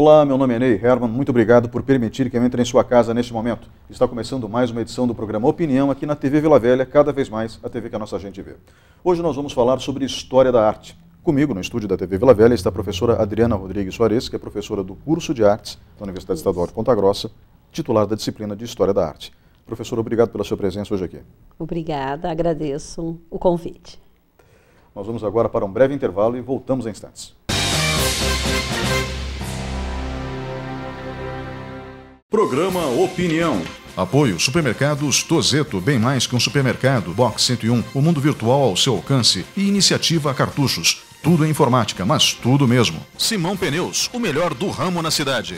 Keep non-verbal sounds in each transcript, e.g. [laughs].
Olá, meu nome é Ney Herman. Muito obrigado por permitir que eu entre em sua casa neste momento. Está começando mais uma edição do programa Opinião aqui na TV Vila Velha, cada vez mais a TV que a nossa gente vê. Hoje nós vamos falar sobre história da arte. Comigo no estúdio da TV Vila Velha está a professora Adriana Rodrigues Soares, que é professora do curso de artes da Universidade Estadual de Ponta Grossa, titular da disciplina de História da Arte. Professora, obrigado pela sua presença hoje aqui. Obrigada, agradeço o convite. Nós vamos agora para um breve intervalo e voltamos em instantes. Programa Opinião. Apoio Supermercados Tozeto, bem mais que um supermercado, Box 101, o mundo virtual ao seu alcance e iniciativa Cartuchos. Tudo em informática, mas tudo mesmo. Simão Pneus, o melhor do ramo na cidade.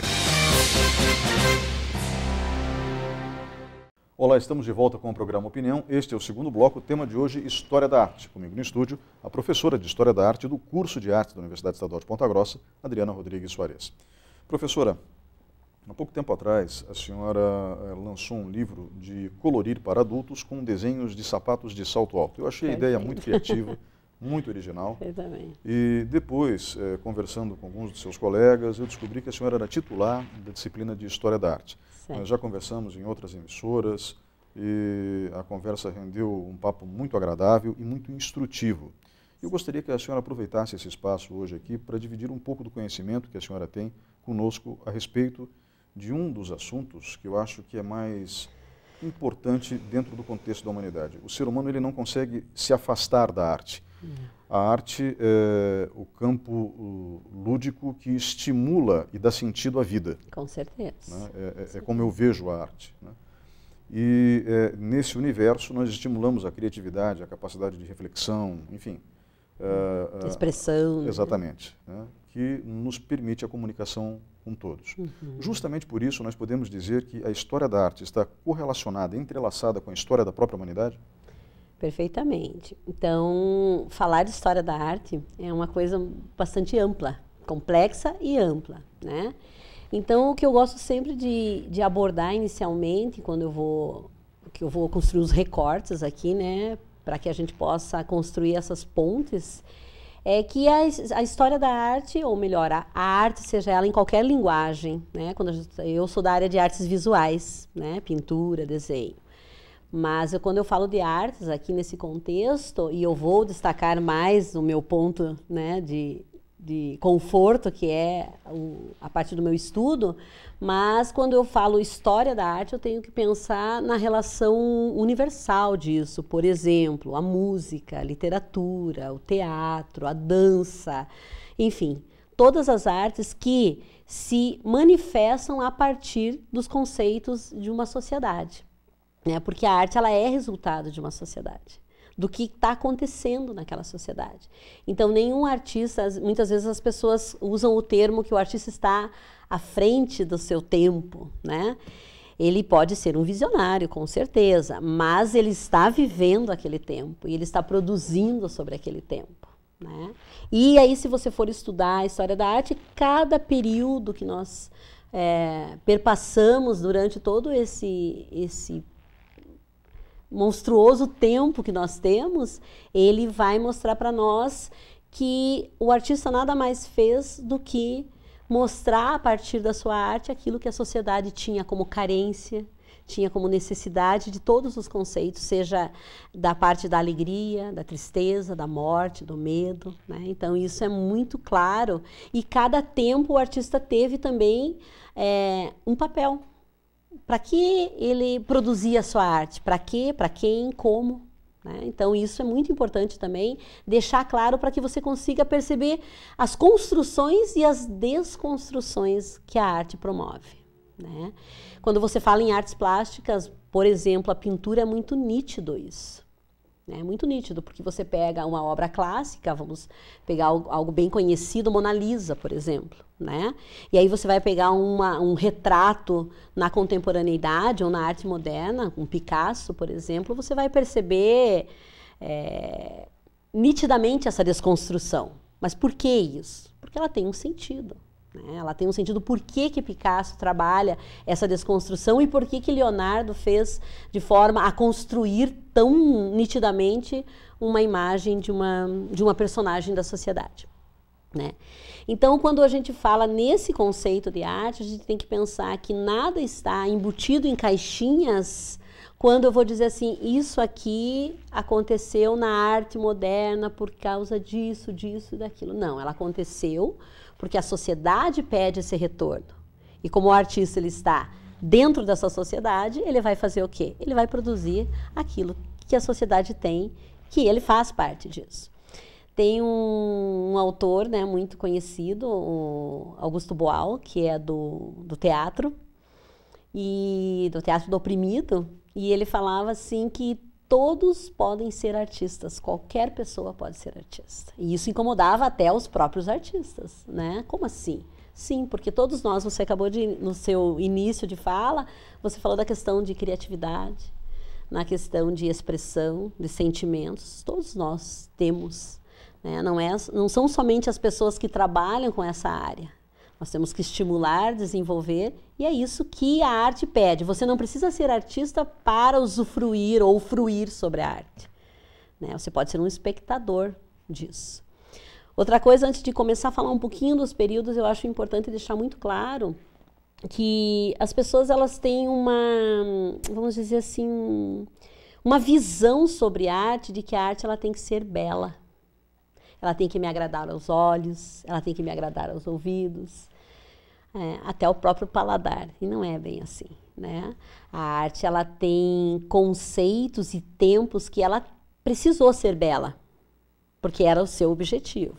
Olá, estamos de volta com o programa Opinião. Este é o segundo bloco, o tema de hoje, História da Arte. Comigo no estúdio, a professora de História da Arte do curso de Arte da Universidade Estadual de Ponta Grossa, Adriana Rodrigues Soares. Professora, Há pouco tempo atrás, a senhora eh, lançou um livro de colorir para adultos com desenhos de sapatos de salto alto. Eu achei a ideia muito criativa, [laughs] muito original. Eu também. E depois, eh, conversando com alguns dos seus colegas, eu descobri que a senhora era titular da disciplina de História da Arte. Nós já conversamos em outras emissoras e a conversa rendeu um papo muito agradável e muito instrutivo. Eu gostaria que a senhora aproveitasse esse espaço hoje aqui para dividir um pouco do conhecimento que a senhora tem conosco a respeito de um dos assuntos que eu acho que é mais importante dentro do contexto da humanidade. O ser humano ele não consegue se afastar da arte. É. A arte é o campo lúdico que estimula e dá sentido à vida. Com certeza. Né? É, é, é, como eu vejo a arte. Né? E é, nesse universo nós estimulamos a criatividade, a capacidade de reflexão, enfim. É, é, Expressão. Né? Exatamente. Né? Que nos permite a comunicação com todos. Uhum. Justamente por isso, nós podemos dizer que a história da arte está correlacionada, entrelaçada com a história da própria humanidade? Perfeitamente. Então, falar de história da arte é uma coisa bastante ampla, complexa e ampla, né? Então, o que eu gosto sempre de, de abordar inicialmente, quando eu vou, que eu vou construir os recortes aqui, né, para que a gente possa construir essas pontes, é que a, a, história da arte, ou melhor, a, arte, seja ela em qualquer linguagem, né? Quando eu, eu sou da área de artes visuais, né? Pintura, desenho. Mas eu, quando eu falo de artes aqui nesse contexto, e eu vou destacar mais o meu ponto né, de, de conforto, que é o, a parte do meu estudo, mas quando eu falo história da arte, eu tenho que pensar na relação universal disso. Por exemplo, a música, a literatura, o teatro, a dança, enfim, todas as artes que se manifestam a partir dos conceitos de uma sociedade. Né? Porque a arte ela é resultado de uma sociedade do que está acontecendo naquela sociedade. Então, nenhum artista, muitas vezes as pessoas usam o termo que o artista está à frente do seu tempo, né? Ele pode ser um visionário, com certeza, mas ele está vivendo aquele tempo e ele está produzindo sobre aquele tempo. Né? E aí, se você for estudar a história da arte, cada período que nós é, perpassamos durante todo esse, esse monstruoso tempo que nós temos, ele vai mostrar para nós que o artista nada mais fez do que mostrar a partir da sua arte aquilo que a sociedade tinha como carência, tinha como necessidade de todos os conceitos, seja da parte da alegria, da tristeza, da morte, do medo. Né? Então, isso é muito claro. E cada tempo o artista teve também é, um papel para que ele produzia a sua arte? Para quê? Para quem? Como? Né? Então, isso é muito importante também deixar claro para que você consiga perceber as construções e as desconstruções que a arte promove. Né? Quando você fala em artes plásticas, por exemplo, a pintura é muito nítido isso. É muito nítido, porque você pega uma obra clássica, vamos pegar algo, algo bem conhecido, Mona Lisa, por exemplo né? E aí você vai pegar uma, um retrato na contemporaneidade ou na arte moderna, um Picasso, por exemplo, você vai perceber é, nitidamente essa desconstrução. Mas por que isso? Porque ela tem um sentido. Né? Ela tem um sentido por que, que Picasso trabalha essa desconstrução e por que, que Leonardo fez de forma a construir tão nitidamente uma imagem de uma, de uma personagem da sociedade. Né? Então, quando a gente fala nesse conceito de arte, a gente tem que pensar que nada está embutido em caixinhas quando eu vou dizer assim, isso aqui aconteceu na arte moderna por causa disso, disso e daquilo. Não, ela aconteceu porque a sociedade pede esse retorno. E como o artista ele está dentro dessa sociedade, ele vai fazer o quê? Ele vai produzir aquilo que a sociedade tem, que ele faz parte disso. Tem um, um autor né, muito conhecido, Augusto Boal, que é do, do teatro, e do teatro do oprimido, e ele falava assim que todos podem ser artistas, qualquer pessoa pode ser artista. E isso incomodava até os próprios artistas, né? Como assim? Sim, porque todos nós, você acabou de, no seu início de fala, você falou da questão de criatividade, na questão de expressão, de sentimentos, todos nós temos né? Não, é, não são somente as pessoas que trabalham com essa área. Nós temos que estimular, desenvolver, e é isso que a arte pede. Você não precisa ser artista para usufruir ou fruir sobre a arte. Né? Você pode ser um espectador disso. Outra coisa, antes de começar a falar um pouquinho dos períodos, eu acho importante deixar muito claro que as pessoas elas têm uma, vamos dizer assim, uma visão sobre arte de que a arte ela tem que ser bela ela tem que me agradar aos olhos, ela tem que me agradar aos ouvidos, é, até o próprio paladar. E não é bem assim, né? A arte ela tem conceitos e tempos que ela precisou ser bela, porque era o seu objetivo.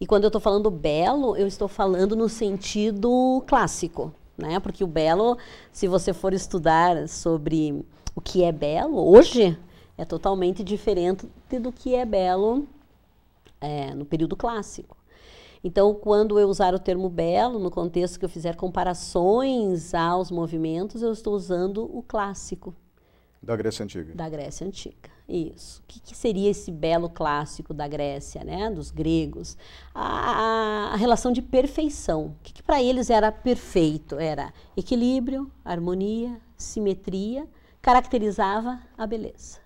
E quando eu estou falando belo, eu estou falando no sentido clássico, né? Porque o belo, se você for estudar sobre o que é belo hoje, é totalmente diferente do que é belo é, no período clássico. Então, quando eu usar o termo belo, no contexto que eu fizer comparações aos movimentos, eu estou usando o clássico. Da Grécia Antiga. Da Grécia Antiga, isso. O que, que seria esse belo clássico da Grécia, né? dos gregos? A, a, a relação de perfeição. O que, que para eles era perfeito? Era equilíbrio, harmonia, simetria, caracterizava a beleza.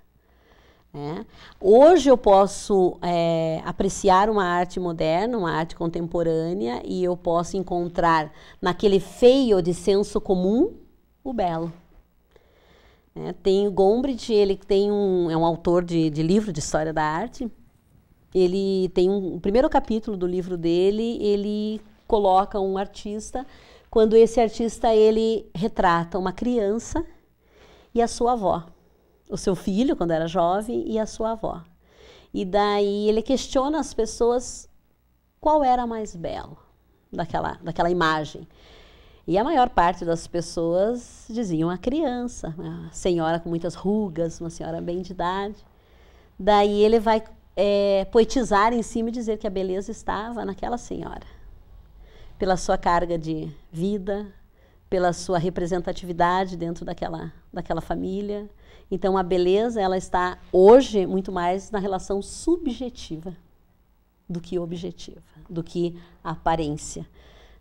Né? Hoje eu posso é, apreciar uma arte moderna, uma arte contemporânea, e eu posso encontrar naquele feio de senso comum o belo. É, tem o Gombrich, ele tem um, é um autor de, de livro de história da arte. Ele tem um, o primeiro capítulo do livro dele, ele coloca um artista, quando esse artista ele retrata uma criança e a sua avó o seu filho quando era jovem e a sua avó. E daí ele questiona as pessoas qual era mais belo daquela, daquela imagem. E a maior parte das pessoas diziam a criança, uma né? senhora com muitas rugas, uma senhora bem de idade. Daí ele vai é, poetizar em cima e dizer que a beleza estava naquela senhora, pela sua carga de vida, pela sua representatividade dentro daquela, daquela família, então a beleza ela está hoje muito mais na relação subjetiva do que objetiva, do que aparência.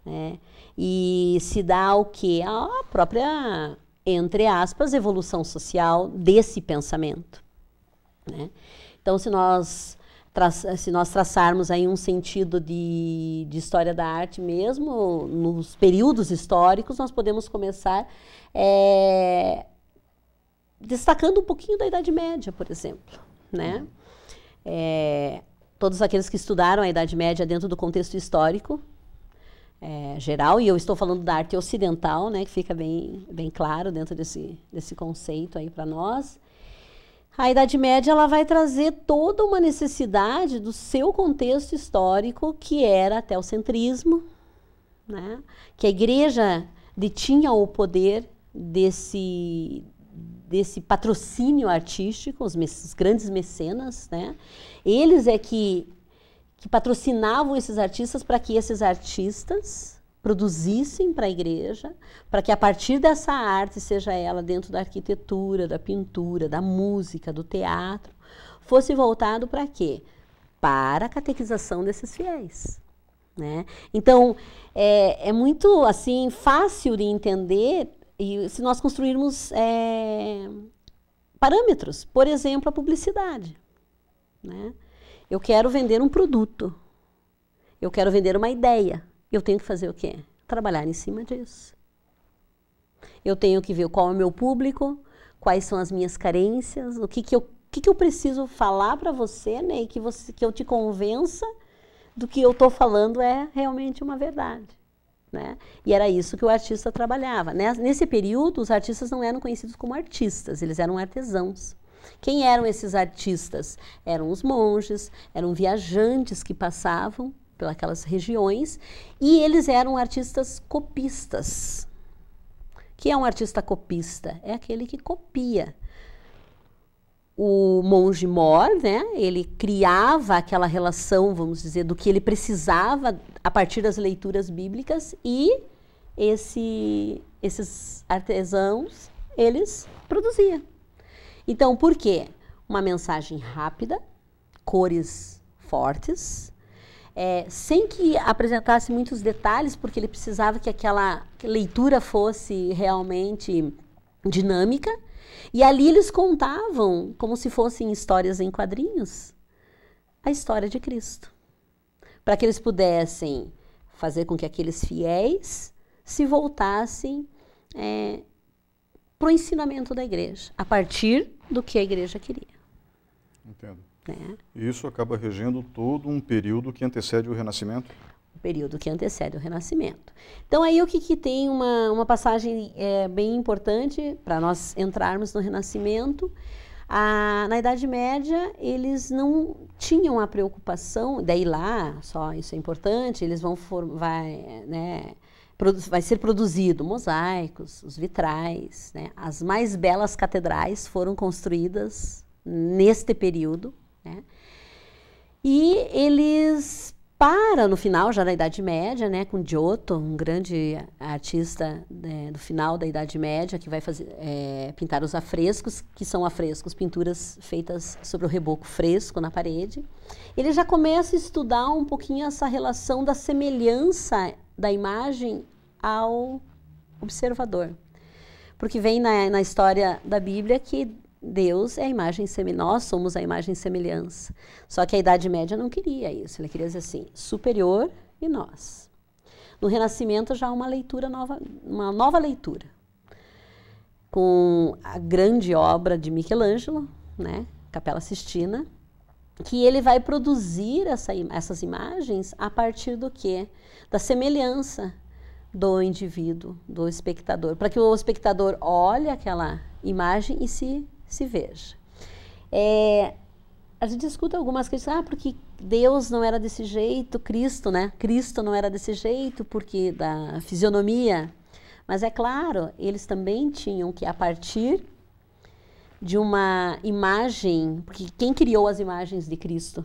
Né? E se dá o que? A própria, entre aspas, evolução social desse pensamento. Né? Então, se nós, se nós traçarmos aí um sentido de, de, história da arte mesmo, nos períodos históricos, nós podemos começar é, destacando um pouquinho da Idade Média, por exemplo, né? É, todos aqueles que estudaram a Idade Média dentro do contexto histórico é, geral, e eu estou falando da arte ocidental, né, que fica bem, bem claro dentro desse, desse conceito aí para nós. A Idade Média ela vai trazer toda uma necessidade do seu contexto histórico, que era até o centrismo, né, que a igreja detinha o poder desse, desse patrocínio artístico, os, os grandes mecenas, né? Eles é que, que patrocinavam esses artistas para que esses artistas produzissem para a igreja, para que a partir dessa arte, seja ela dentro da arquitetura, da pintura, da música, do teatro, fosse voltado para quê? Para a catequização desses fiéis. Né? Então, é, é muito assim fácil de entender e se nós construirmos é, parâmetros, por exemplo, a publicidade. Né? Eu quero vender um produto, eu quero vender uma ideia. Eu tenho que fazer o quê? Trabalhar em cima disso. Eu tenho que ver qual é o meu público, quais são as minhas carências, o que, que, eu, que, que eu preciso falar para você, Ney, né? que, você, que eu te convença do que eu estou falando é realmente uma verdade. Né? E era isso que o artista trabalhava. Nesse período, os artistas não eram conhecidos como artistas, eles eram artesãos. Quem eram esses artistas? Eram os monges, eram viajantes que passavam pelas regiões e eles eram artistas copistas. O que é um artista copista? É aquele que copia o monge mor, né? Ele criava aquela relação, vamos dizer, do que ele precisava a partir das leituras bíblicas e esse, esses artesãos eles produziam. Então, por quê? Uma mensagem rápida, cores fortes, é, sem que apresentasse muitos detalhes, porque ele precisava que aquela leitura fosse realmente dinâmica e ali eles contavam, como se fossem histórias em quadrinhos, a história de Cristo. Para que eles pudessem fazer com que aqueles fiéis se voltassem é, para o ensinamento da igreja, a partir do que a igreja queria. Entendo. É. Isso acaba regendo todo um período que antecede o Renascimento? o período que antecede o Renascimento. Então, aí o que, que tem uma, uma passagem é, bem importante para nós entrarmos no Renascimento. A, na Idade Média, eles não tinham a preocupação, daí lá, só isso é importante, eles vão vai, né, vai ser produzido mosaicos, os vitrais, né? as mais belas catedrais foram construídas neste período, né? E eles para no final, já na Idade Média, né, com Giotto, um grande artista né, do final da Idade Média, que vai fazer, é, pintar os afrescos, que são afrescos, pinturas feitas sobre o reboco fresco na parede. Ele já começa a estudar um pouquinho essa relação da semelhança da imagem ao observador. Porque vem na, na história da Bíblia que Deus é a imagem nós somos a imagem e semelhança. Só que a Idade Média não queria isso, ela queria dizer assim, superior e nós. No Renascimento já há uma leitura nova, uma nova leitura. Com a grande obra de Michelangelo, né, Capela Sistina, que ele vai produzir essa, essas imagens a partir do quê? Da semelhança do indivíduo, do espectador, para que o espectador olhe aquela imagem e se se veja. É, a gente escuta algumas questões, ah, porque Deus não era desse jeito, Cristo, né? Cristo não era desse jeito, porque da fisionomia. Mas é claro, eles também tinham que, a partir de uma imagem, porque quem criou as imagens de Cristo?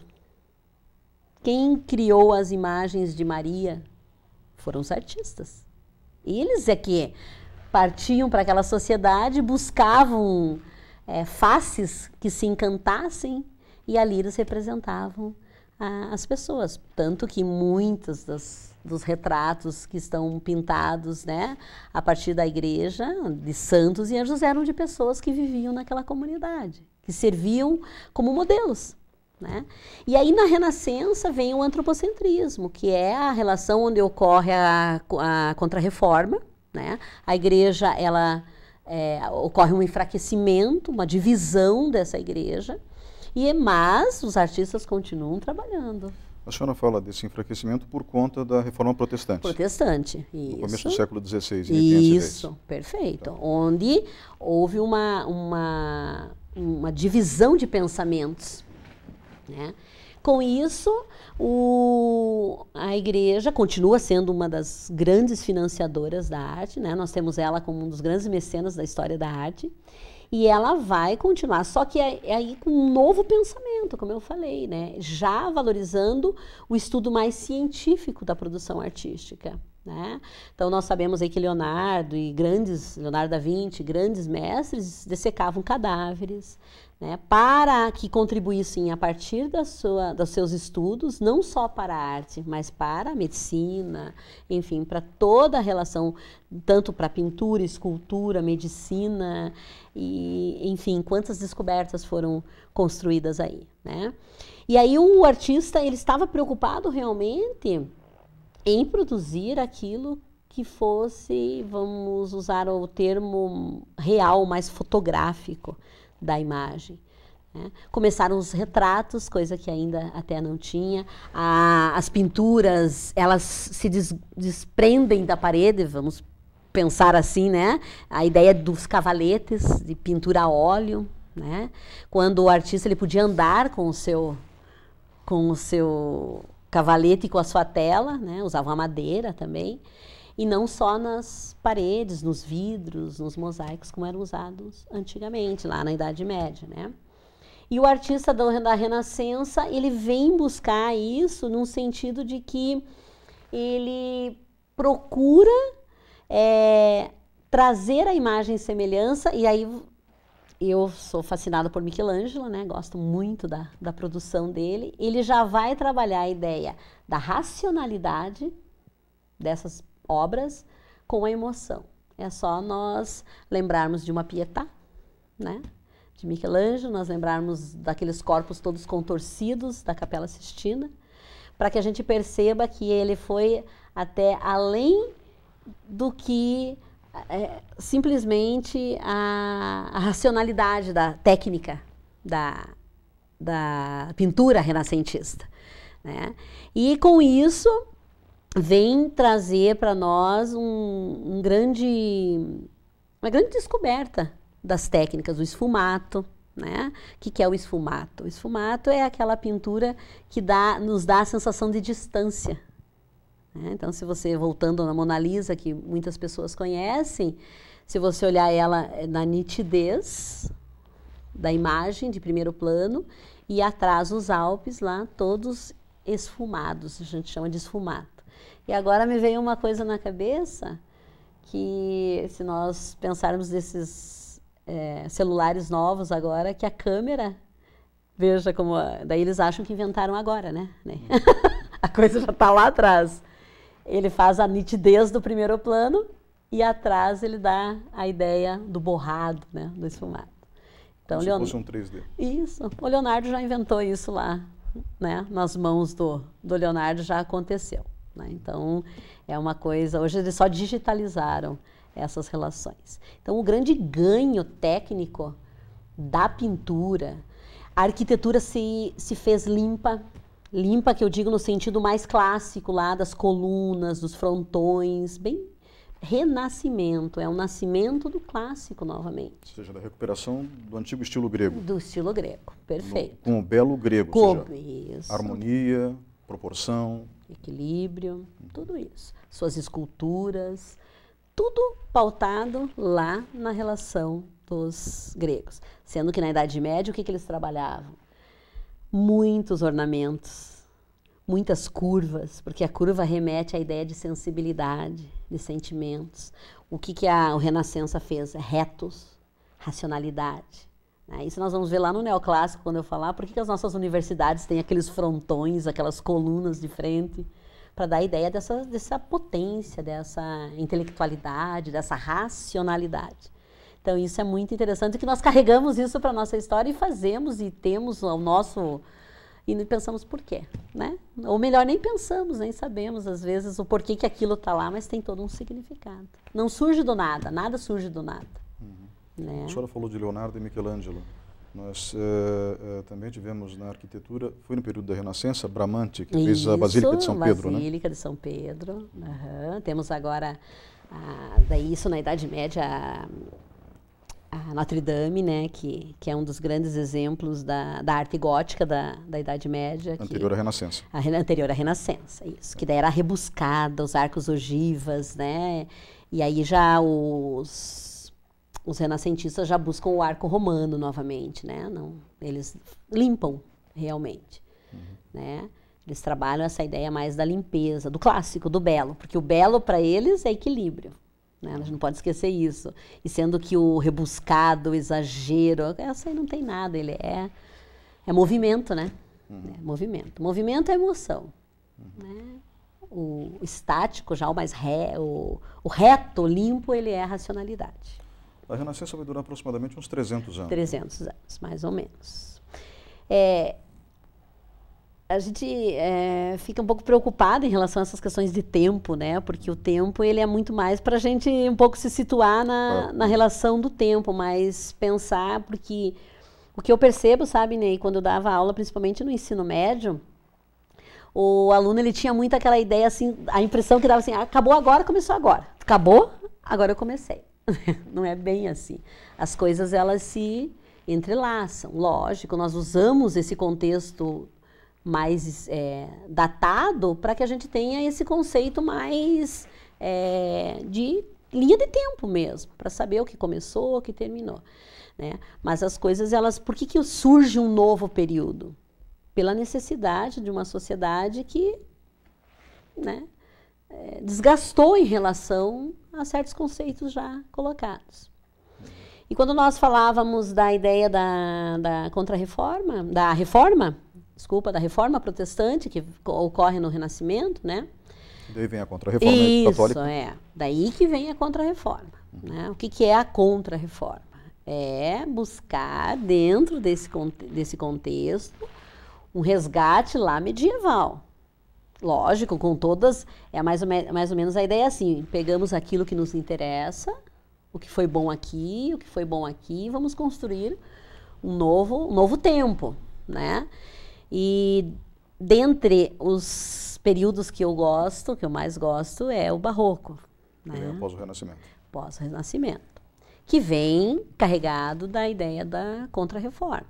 Quem criou as imagens de Maria? Foram os artistas. Eles é que partiam para aquela sociedade, buscavam é, faces que se encantassem e ali eles representavam as pessoas. Tanto que muitos dos retratos que estão pintados né, a partir da igreja de santos e anjos eram de pessoas que viviam naquela comunidade, que serviam como modelos. Né? E aí na Renascença vem o antropocentrismo, que é a relação onde ocorre a, a contrarreforma. Né? A igreja ela é, ocorre um enfraquecimento, uma divisão dessa igreja, e mas os artistas continuam trabalhando. A senhora fala desse enfraquecimento por conta da reforma protestante. Protestante, isso. No começo do século XVI, em Isso, perfeito. Então. Onde houve uma, uma, uma divisão de pensamentos. Né? Com isso, o, a igreja continua sendo uma das grandes financiadoras da arte, né? Nós temos ela como um dos grandes mecenas da história da arte. E ela vai continuar, só que é, é, aí com um novo pensamento, como eu falei, né? Já valorizando o estudo mais científico da produção artística. Né? Então nós sabemos aí que Leonardo e grandes Leonardo da Vinci, grandes mestres dessecavam cadáveres, né, para que contribuíssem a partir da sua, dos seus estudos, não só para a arte, mas para a medicina, enfim, para toda a relação, tanto para pintura, escultura, medicina, e, enfim, quantas descobertas foram construídas aí. Né? E aí o artista ele estava preocupado realmente em produzir aquilo que fosse, vamos usar o termo real, mais fotográfico da imagem. Né? Começaram os retratos, coisa que ainda até não tinha. A, as pinturas, elas se des, desprendem da parede, vamos pensar assim, né? A ideia dos cavaletes de pintura a óleo, né? Quando o artista ele podia andar com o seu com o seu cavalete e com a sua tela, né? Usava madeira também. E não só nas paredes, nos vidros, nos mosaicos, como eram usados antigamente, lá na Idade Média, né? E o artista da Renascença, ele vem buscar isso num sentido de que ele procura é, trazer a imagem e semelhança, e aí eu sou fascinada por Michelangelo, né? Gosto muito da, da produção dele. Ele já vai trabalhar a ideia da racionalidade dessas obras com a emoção. É só nós lembrarmos de uma Pietà, né? de Michelangelo, nós lembrarmos daqueles corpos todos contorcidos da Capela Sistina, para que a gente perceba que ele foi até além do que é, simplesmente a, a, racionalidade da técnica da, da pintura renascentista. Né? E com isso, vem trazer para nós um, um grande, uma grande descoberta das técnicas, o esfumato, né? O que, que, é o esfumato? O esfumato é aquela pintura que dá, nos dá a sensação de distância. Né? Então, se você, voltando na Mona Lisa, que muitas pessoas conhecem, se você olhar ela eh, na nitidez da imagem de primeiro plano e atrás os Alpes lá, todos esfumados, a gente chama de esfumato. E agora me veio uma coisa na cabeça que se nós pensarmos desses é, celulares novos agora, que a câmera, veja como, daí eles acham que inventaram agora, né? né? [laughs] a coisa já está lá atrás. Ele faz a nitidez do primeiro plano e atrás ele dá a ideia do borrado, né, do esfumado. Então, Como se Leonardo... fosse um 3D. Isso. O Leonardo já inventou isso lá, né, nas mãos do, do Leonardo já aconteceu. Né? Então, é uma coisa. Hoje eles só digitalizaram essas relações. Então, o grande ganho técnico da pintura, a arquitetura se, se fez limpa. Limpa, que eu digo no sentido mais clássico lá das colunas, dos frontões, bem renascimento, é o nascimento do clássico novamente. Ou seja, da recuperação do antigo estilo grego. Do estilo grego, perfeito. No, com o belo grego, Como ou seja, isso. harmonia, proporção, equilíbrio, tudo isso. Suas esculturas, tudo pautado lá na relação dos gregos. Sendo que na Idade Média, o que, que eles trabalhavam? Muitos ornamentos, muitas curvas, porque a curva remete à ideia de sensibilidade, de sentimentos. O que, que a o Renascença fez? Retos, racionalidade. Né? Isso nós vamos ver lá no neoclássico quando eu falar por que as nossas universidades têm aqueles frontões, aquelas colunas de frente, para dar a ideia dessa, dessa potência, dessa intelectualidade, dessa racionalidade. Então isso é muito interessante que nós carregamos isso para nossa história e fazemos e temos o nosso e pensamos por quê, né? Ou melhor, nem pensamos, nem sabemos às vezes o porquê que aquilo está lá, mas tem todo um significado. Não surge do nada, nada surge do nada. Né? A senhora falou de Leonardo e Michelangelo. Nós uh, uh, também tivemos na arquitetura, foi no período da Renascença, Bramante, que Isso, fez a Basílica de São Pedro, né? Basílica de São Pedro. Uhum. Temos agora, ah, daí isso na Idade Média, a, a Notre Dame, né, que, que é um dos grandes exemplos da, da arte gótica da, da Idade Média. Anterior que, à Renascença. A, anterior à Renascença, isso. Que daí era rebuscada, os arcos ogivas, né? E aí já os os renascentistas já buscam o arco romano novamente, né? Não, eles limpam realmente, uhum. né? Eles trabalham essa ideia mais da limpeza, do clássico, do belo, porque o belo para eles é equilíbrio. Né? A gente não pode esquecer isso. E sendo que o rebuscado, o exagero, essa aí não tem nada, ele é, é movimento, né? Uhum. É movimento. Movimento é emoção. Uhum. Né? O estático, já o mais ré, o, o reto, limpo, ele é racionalidade. A Renascença vai durar aproximadamente uns 300 anos. 300 anos, mais ou menos. É, a gente é, fica um pouco preocupado em relação a essas questões de tempo, né? Porque o tempo ele é muito mais para a gente um pouco se situar na, é. na relação do tempo, mas pensar porque o que eu percebo, sabe, Ney, quando eu dava aula, principalmente no ensino médio, o aluno ele tinha muito aquela ideia assim, a impressão que dava assim, ah, acabou agora, começou agora, acabou, agora eu comecei. [laughs] não é bem assim. As coisas elas se entrelaçam. Lógico, nós usamos esse contexto mais é, datado para que a gente tenha esse conceito mais é, de linha de tempo mesmo, para saber o que começou, o que terminou. Né? Mas as coisas, elas. Por que, que surge um novo período? Pela necessidade de uma sociedade que né, é, desgastou em relação a certos conceitos já colocados. E quando nós falávamos da ideia da, da contra-reforma, da reforma, desculpa, da reforma protestante que ocorre no Renascimento, né? Daí vem a contra-reforma católica. Isso, é. Daí que vem a contra-reforma. Uhum. Né? O que, que é a contra-reforma? É buscar, dentro desse, desse contexto, um resgate lá medieval. Lógico, com todas, é mais ou, me, mais ou menos a ideia é assim: pegamos aquilo que nos interessa, o que foi bom aqui, o que foi bom aqui, vamos construir um novo, um novo tempo, né? E dentre os períodos que eu gosto, que eu mais gosto, é o barroco. Né? pós o Renascimento. Pós o Renascimento. Que vem carregado da ideia da Contra-Reforma.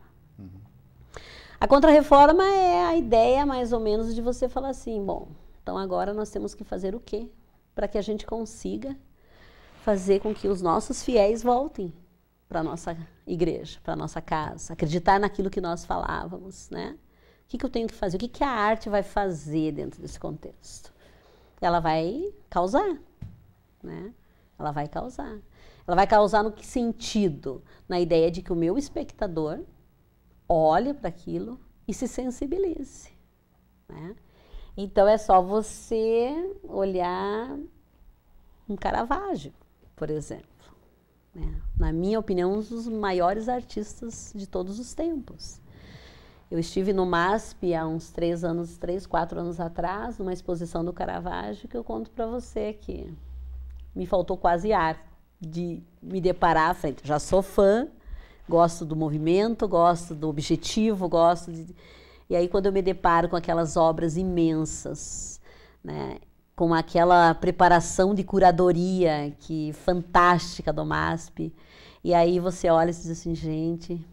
A contrarreforma é a ideia, mais ou menos, de você falar assim: bom, então agora nós temos que fazer o quê para que a gente consiga fazer com que os nossos fiéis voltem para nossa igreja, para nossa casa, acreditar naquilo que nós falávamos, né? O que, que eu tenho que fazer? O que, que a arte vai fazer dentro desse contexto? Ela vai causar, né? Ela vai causar. Ela vai causar no que sentido? Na ideia de que o meu espectador olhe para aquilo e se sensibilize. Né? Então é só você olhar um Caravaggio, por exemplo. Né? Na minha opinião, um dos maiores artistas de todos os tempos. Eu estive no MASP há uns três anos, três, quatro anos atrás, numa exposição do Caravaggio, que eu conto para você que me faltou quase ar de me deparar à frente. Já sou fã, Gosto do movimento, gosto do objetivo, gosto de. E aí, quando eu me deparo com aquelas obras imensas, né, com aquela preparação de curadoria que fantástica do MASP, e aí você olha e diz assim, gente,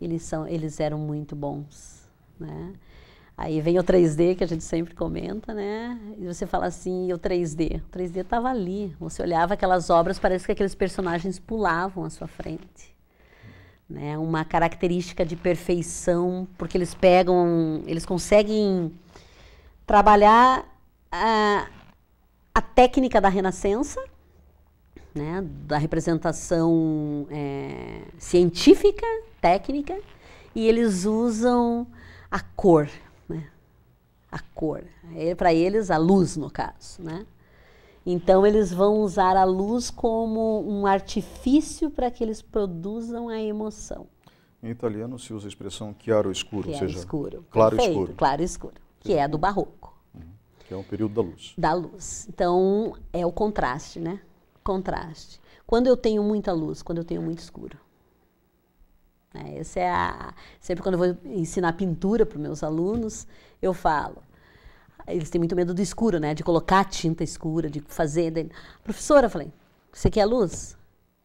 eles, são, eles eram muito bons, né? Aí vem o 3D, que a gente sempre comenta, né? E você fala assim, e o 3D? O 3D estava ali. Você olhava aquelas obras, parece que aqueles personagens pulavam à sua frente né? Uma característica de perfeição, porque eles pegam, eles conseguem trabalhar a, ah, a técnica da Renascença, né? Da representação é, científica, técnica, e eles usam a cor, né? A cor, é, para eles a luz no caso, né? Então eles vão usar a luz como um artifício para que eles produzam a emoção. Em italiano se usa a expressão chiaro escuro, ou seja, escuro. claro Perfeito, escuro. Claro escuro, que é do barroco. Uhum. Que é um período da luz. Da luz. Então é o contraste, né? Contraste. Quando eu tenho muita luz, quando eu tenho muito escuro. É, essa é a sempre quando eu vou ensinar pintura para meus alunos, eu falo: eles têm muito medo do escuro, né? De colocar tinta escura, de fazer. De... Professora, falei, você quer luz?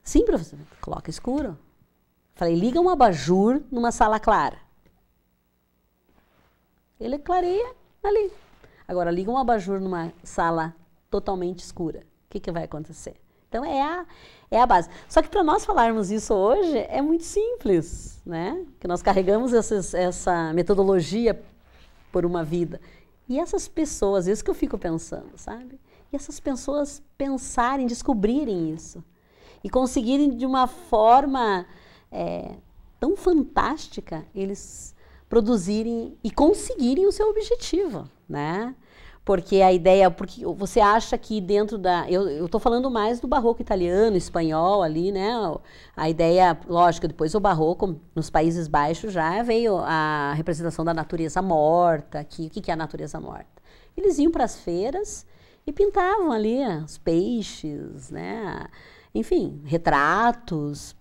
Sim, professora. Coloca escuro. Falei, liga um abajur numa sala clara. Ele clareia ali. Agora, liga um abajur numa sala totalmente escura. O que, que vai acontecer? Então, é a, é a base. Só que para nós falarmos isso hoje, é muito simples, né? Que nós carregamos essas, essa metodologia por uma vida. E essas pessoas, é isso que eu fico pensando, sabe? E essas pessoas pensarem, descobrirem isso. E conseguirem de uma forma é, tão fantástica, eles produzirem e conseguirem o seu objetivo, né? porque a ideia, porque você acha que dentro da, eu estou falando mais do barroco italiano, espanhol ali, né? A ideia, lógico, depois o barroco nos Países Baixos já veio a representação da natureza morta, que o que, que é a natureza morta? Eles iam para as feiras e pintavam ali os peixes, né? Enfim, retratos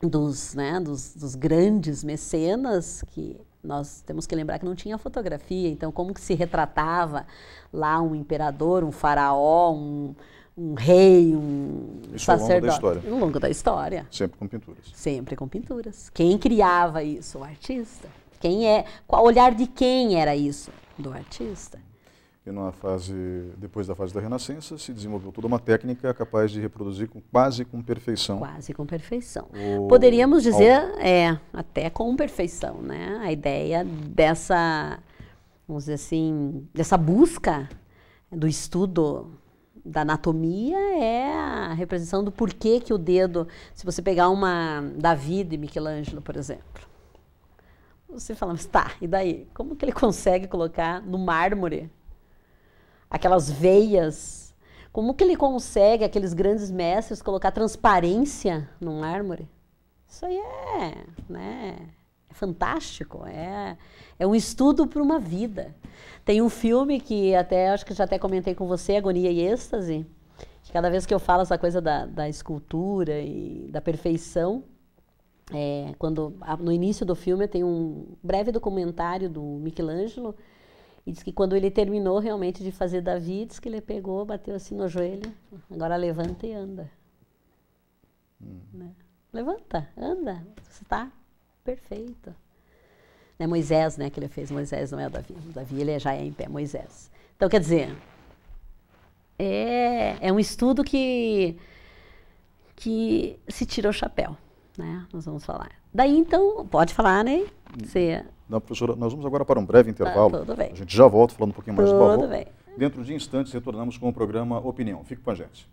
dos, né, dos, dos grandes mecenas que nós temos que lembrar que não tinha fotografia, então como que se retratava lá um imperador, um faraó, um, um rei, um isso sacerdote. Ao longo da história. Ao longo da história. Sempre com pinturas. Sempre com pinturas. Quem criava isso? O artista. Quem é? Qual olhar de quem era isso? Do artista. E numa fase, depois da fase da Renascença, se desenvolveu toda uma técnica capaz de reproduzir com, quase com perfeição. Quase com perfeição. O... Poderíamos dizer, Al... é, até com perfeição, né? A ideia dessa, vamos dizer assim, dessa busca do estudo da anatomia é a representação do porquê que o dedo, se você pegar uma Davi de Michelangelo, por exemplo, você fala, mas tá, e daí? Como que ele consegue colocar no mármore aquelas veias. Como que ele consegue, aqueles grandes mestres, colocar transparência num mármore? Isso aí é, né, é fantástico, é, é um estudo para uma vida. Tem um filme que até, acho que já até comentei com você, Agonia e Êxtase, que cada vez que eu falo essa coisa da, da escultura e da perfeição, é, quando no início do filme tem um breve documentário do Michelangelo e diz que quando ele terminou realmente de fazer Davi, diz que ele pegou, bateu assim no joelho, agora levanta e anda. Hum. Né? Levanta, anda, você está perfeito. Né, Moisés, né, que ele fez, Moisés não é o Davi, Davi ele já é em pé, Moisés. Então, quer dizer, é, é um estudo que, que se tira o chapéu, né, nós vamos falar. Daí, então, pode falar, né? Hum. Você não, professora, nós vamos agora para um breve tá, intervalo. Ah, tudo bem. A gente já volta falando um pouquinho mais tudo do barroco. Bem. Dentro de instantes retornamos com o programa Opinião. Fique com a gente.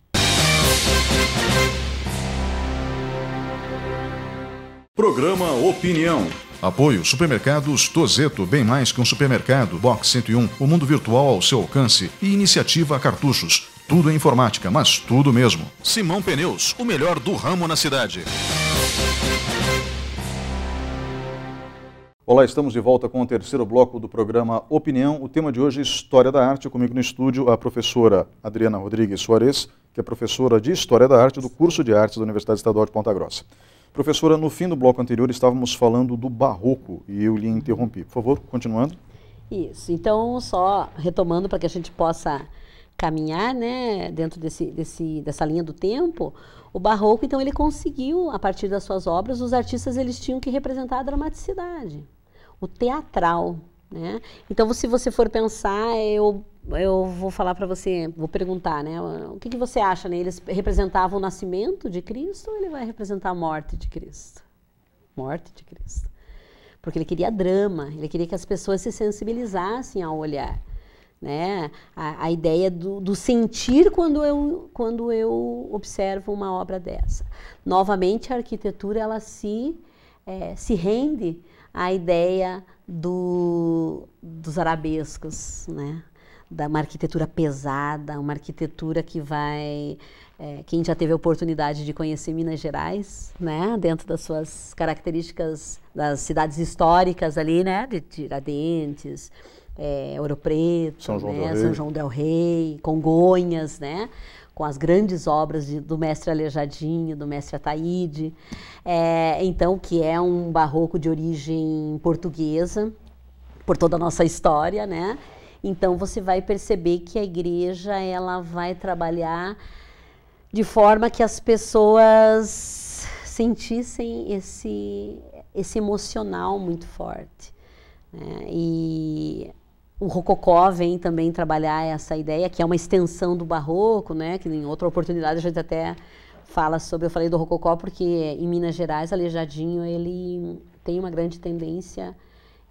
Programa Opinião. Apoio Supermercados Tozeto, bem mais que um supermercado, Box 101, o mundo virtual ao seu alcance e iniciativa Cartuchos. Tudo em informática, mas tudo mesmo. Simão Pneus, o melhor do ramo na cidade. Olá, estamos de volta com o terceiro bloco do programa Opinião. O tema de hoje é História da Arte. Comigo no estúdio a professora Adriana Rodrigues Soares, que é professora de História da Arte do curso de Artes da Universidade Estadual de Ponta Grossa. Professora, no fim do bloco anterior estávamos falando do barroco e eu lhe interrompi. Por favor, continuando. Isso. Então, só retomando para que a gente possa caminhar, né, dentro desse, desse, dessa linha do tempo, o barroco, então, ele conseguiu, a partir das suas obras, os artistas eles tinham que representar a dramaticidade o teatral. Né? Então, se você for pensar, eu, eu vou falar para você, vou perguntar, né? O que, que você acha? Né? Eles representavam o nascimento de Cristo ou ele vai representar a morte de Cristo? Morte de Cristo. Porque ele queria drama, ele queria que as pessoas se sensibilizassem ao olhar. Né? A, a ideia do, do, sentir quando eu, quando eu observo uma obra dessa. Novamente, a arquitetura ela se, é, se rende a ideia do, dos arabescos, né? da uma arquitetura pesada, uma arquitetura que vai é, quem já teve a oportunidade de conhecer Minas Gerais, né, dentro das suas características das cidades históricas ali, né, de Tiradentes, é, Ouro Preto, São João, né, São João del Rei, Congonhas, né, com as grandes obras de, do mestre Alejadinho, do mestre Ataíde, é, então que é um barroco de origem portuguesa, por toda a nossa história, né? Então você vai perceber que a igreja ela vai trabalhar de forma que as pessoas sentissem esse esse emocional muito forte. Né? E o Rococó vem também trabalhar essa ideia, que é uma extensão do barroco, né? que em outra oportunidade a gente até fala sobre. Eu falei do Rococó porque em Minas Gerais, Aleijadinho, ele tem uma grande tendência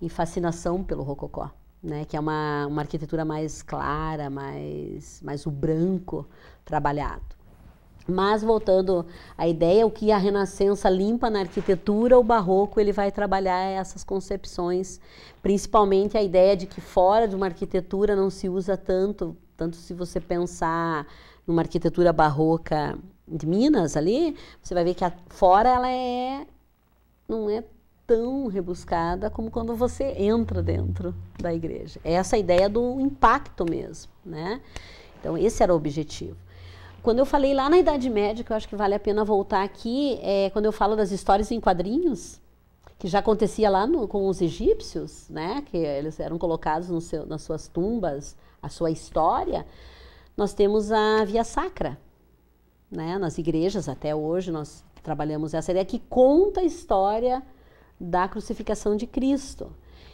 e fascinação pelo Rococó. Né, que é uma, uma arquitetura mais clara, mais, mais o branco trabalhado. Mas voltando à ideia, o que a Renascença limpa na arquitetura, o Barroco ele vai trabalhar essas concepções, principalmente a ideia de que fora de uma arquitetura não se usa tanto, tanto se você pensar numa arquitetura barroca de Minas ali, você vai ver que a, fora ela é não é tão rebuscada como quando você entra dentro da igreja. é essa ideia do impacto mesmo, né? Então esse era o objetivo. Quando eu falei lá na Idade Média, que eu acho que vale a pena voltar aqui, é quando eu falo das histórias em quadrinhos, que já acontecia lá no, com os egípcios, né? Que eles eram colocados seu, nas suas tumbas, a sua história. Nós temos a via sacra, né? Nas igrejas até hoje nós trabalhamos essa ideia que conta a história da crucificação de Cristo.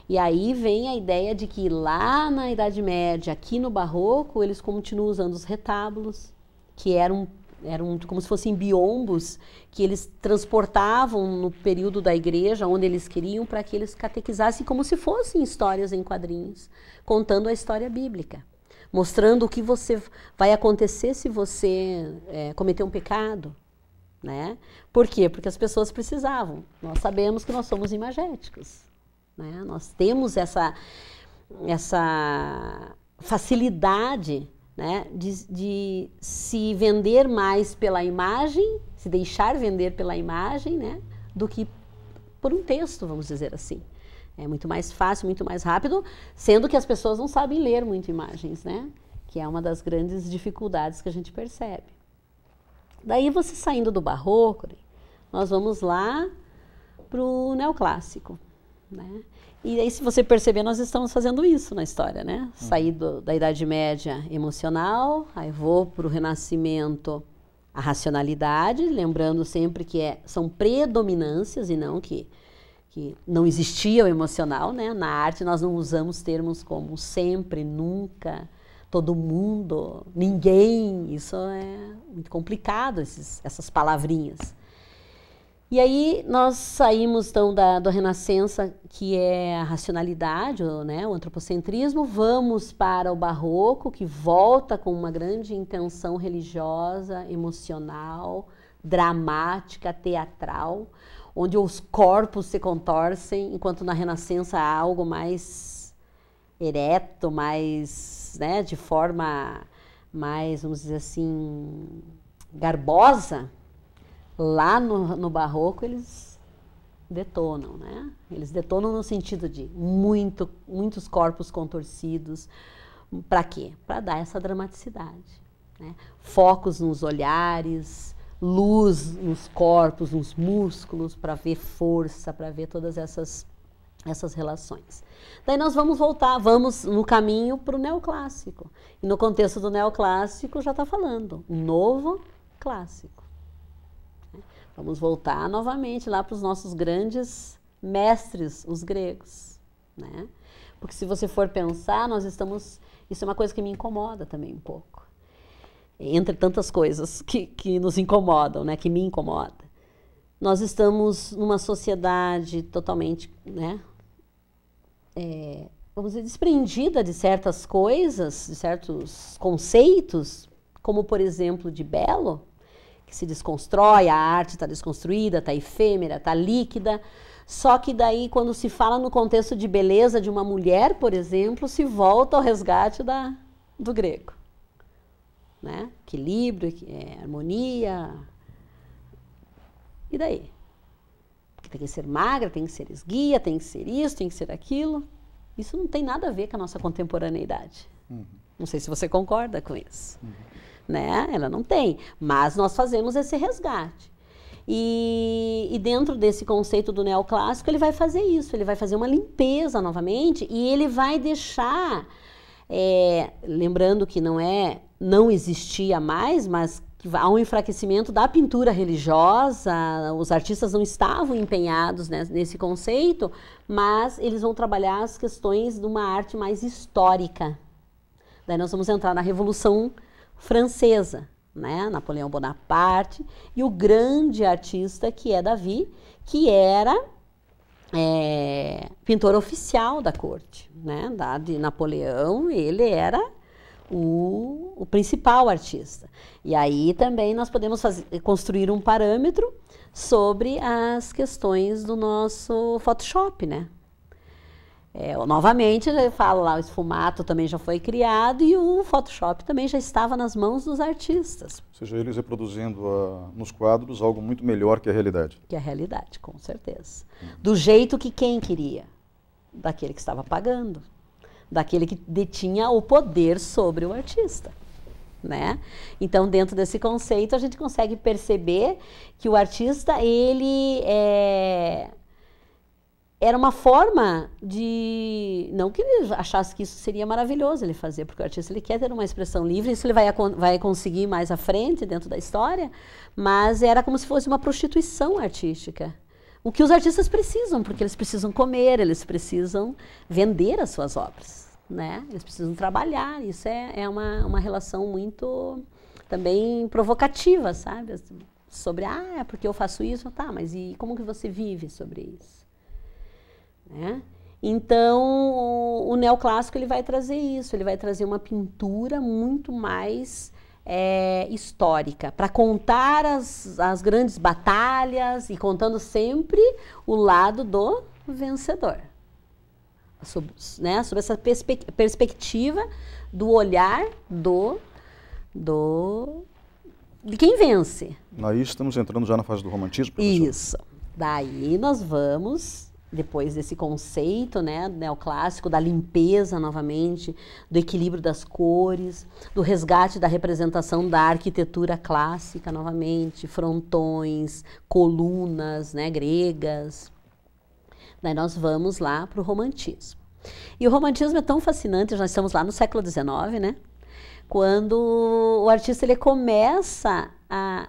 E aí vem a ideia de que lá na Idade Média, aqui no Barroco, eles continuam usando os retábulos, que eram eram como se fossem biombos que eles transportavam no período da igreja, onde eles queriam, para que eles catequizassem como se fossem histórias em quadrinhos, contando a história bíblica, mostrando o que você vai acontecer se você é, cometer um pecado. Né? Por quê? Porque as pessoas precisavam. Nós sabemos que nós somos imagéticos. Né? Nós temos essa, essa facilidade né, de, de, se vender mais pela imagem, se deixar vender pela imagem, né, do que por um texto, vamos dizer assim. É muito mais fácil, muito mais rápido, sendo que as pessoas não sabem ler muito imagens, né, que é uma das grandes dificuldades que a gente percebe. Daí você saindo do barroco, nós vamos lá para o neoclássico, né? E aí, se você perceber, nós estamos fazendo isso na história, né? Hum. Saí do, da Idade Média emocional, aí vou para o Renascimento, a racionalidade, lembrando sempre que é, são predominâncias e não que, que não existia o emocional, né? Na arte nós não usamos termos como sempre, nunca, todo mundo, ninguém. Isso é muito complicado, esses, essas palavrinhas. E aí nós saímos então da, do Renascença, que é a racionalidade, ou, né, o antropocentrismo, vamos para o Barroco, que volta com uma grande intenção religiosa, emocional, dramática, teatral, onde os corpos se contorcem, enquanto na Renascença há algo mais ereto, mais, né, de forma mais, vamos dizer assim, garbosa Lá no, no barroco eles detonam, né? Eles detonam no sentido de muito, muitos corpos contorcidos. Para quê? Para dar essa dramaticidade. Né? Focos nos olhares, luz nos corpos, nos músculos, para ver força, para ver todas essas essas relações. Daí nós vamos voltar, vamos no caminho para o neoclássico. E no contexto do neoclássico já está falando, novo clássico. Vamos voltar novamente lá para os nossos grandes mestres, os gregos, né? Porque se você for pensar, nós estamos. Isso é uma coisa que me incomoda também um pouco. Entre tantas coisas que, que nos incomodam, né? Que me incomoda. Nós estamos numa sociedade totalmente, né? É, vamos dizer, desprendida de certas coisas, de certos conceitos, como por exemplo de belo, que se desconstrói, a arte está desconstruída, está efêmera, está líquida. Só que daí, quando se fala no contexto de beleza de uma mulher, por exemplo, se volta ao resgate da, do grego. Né? Equilíbrio, é, harmonia. E daí? Porque tem que ser magra, tem que ser esguia, tem que ser isso, tem que ser aquilo. Isso não tem nada a ver com a nossa contemporaneidade. Uhum. Não sei se você concorda com isso. Uhum né? Ela não tem, mas nós fazemos esse resgate. E, e, dentro desse conceito do neoclássico, ele vai fazer isso, ele vai fazer uma limpeza novamente e ele vai deixar, é, lembrando que não é, não existia mais, mas há um enfraquecimento da pintura religiosa, os artistas não estavam empenhados né, nesse conceito, mas eles vão trabalhar as questões de uma arte mais histórica. Daí nós vamos entrar na Revolução francesa, né? Napoleão Bonaparte e o grande artista que é Davi, que era é, pintor oficial da corte, né? Da, de Napoleão, ele era o, o, principal artista. E aí também nós podemos fazer, construir um parâmetro sobre as questões do nosso Photoshop, né? É, novamente, eu falo lá, o esfumato também já foi criado e o Photoshop também já estava nas mãos dos artistas. Ou seja, eles reproduzindo ah, nos quadros algo muito melhor que a realidade. Que a realidade, com certeza. Uhum. Do jeito que quem queria? Daquele que estava pagando, daquele que detinha o poder sobre o artista. Né? Então, dentro desse conceito, a gente consegue perceber que o artista, ele é era uma forma de. Não que ele achasse que isso seria maravilhoso ele fazer, porque o artista ele quer ter uma expressão livre, isso ele vai, vai conseguir mais à frente, dentro da história, mas era como se fosse uma prostituição artística. O que os artistas precisam, porque eles precisam comer, eles precisam vender as suas obras, né? Eles precisam trabalhar, isso é, é uma, uma relação muito também provocativa, sabe? Sobre, ah, é porque eu faço isso, tá, mas e como que você vive sobre isso? Né? Então, o, neoclássico ele vai trazer isso, ele vai trazer uma pintura muito mais é, histórica, para contar as, as grandes batalhas e contando sempre o lado do vencedor. Sob, né, sobre essa perspe perspectiva do olhar do, do de quem vence. Aí estamos entrando já na fase do romantismo, professor. Isso. Daí nós vamos depois desse conceito né, neoclássico da limpeza novamente, do equilíbrio das cores, do resgate da representação da arquitetura clássica novamente, frontões, colunas né, gregas. Daí nós vamos lá para o romantismo. E o romantismo é tão fascinante, nós estamos lá no século XIX, né? Quando o artista ele começa a...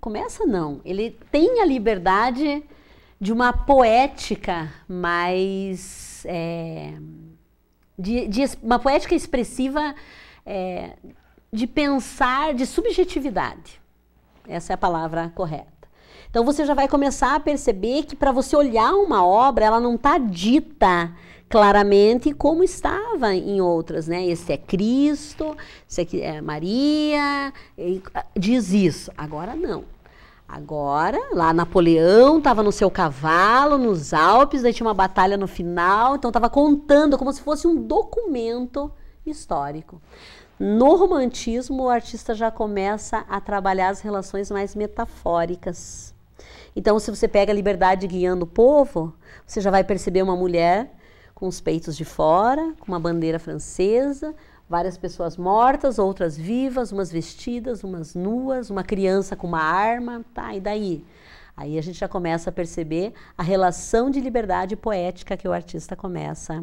Começa não, ele tem a liberdade de uma poética mais. É, de, de, uma poética expressiva é, de pensar, de subjetividade. Essa é a palavra correta. Então você já vai começar a perceber que para você olhar uma obra, ela não está dita claramente como estava em outras, né? Esse é Cristo, esse aqui é Maria, ah, diz isso. Agora não. Agora, lá Napoleão estava no seu cavalo, nos Alpes, daí tinha uma batalha no final, então estava contando como se fosse um documento histórico. No romantismo, o artista já começa a trabalhar as relações mais metafóricas. Então, se você pega a liberdade guiando o povo, você já vai perceber uma mulher com os peitos de fora, com uma bandeira francesa, Várias pessoas mortas, outras vivas, umas vestidas, umas nuas, uma criança com uma arma, tá? E daí? Aí a gente já começa a perceber a relação de liberdade poética que o artista começa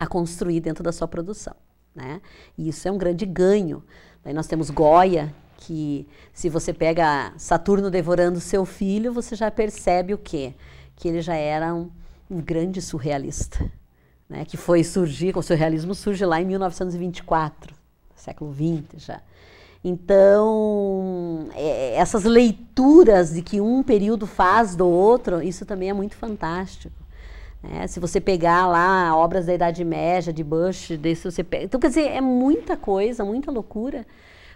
a construir dentro da sua produção, né? E isso é um grande ganho. Daí nós temos Goya, que se você pega Saturno devorando seu filho, você já percebe o quê? Que ele já era um, um grande surrealista né, que foi surgir, o surrealismo surge lá em 1924, século XX já. Então, é, essas leituras de que um período faz do outro, isso também é muito fantástico. Né. Se você pegar lá obras da Idade Média, de Bush, desse você pega... Então, quer dizer, é muita coisa, muita loucura,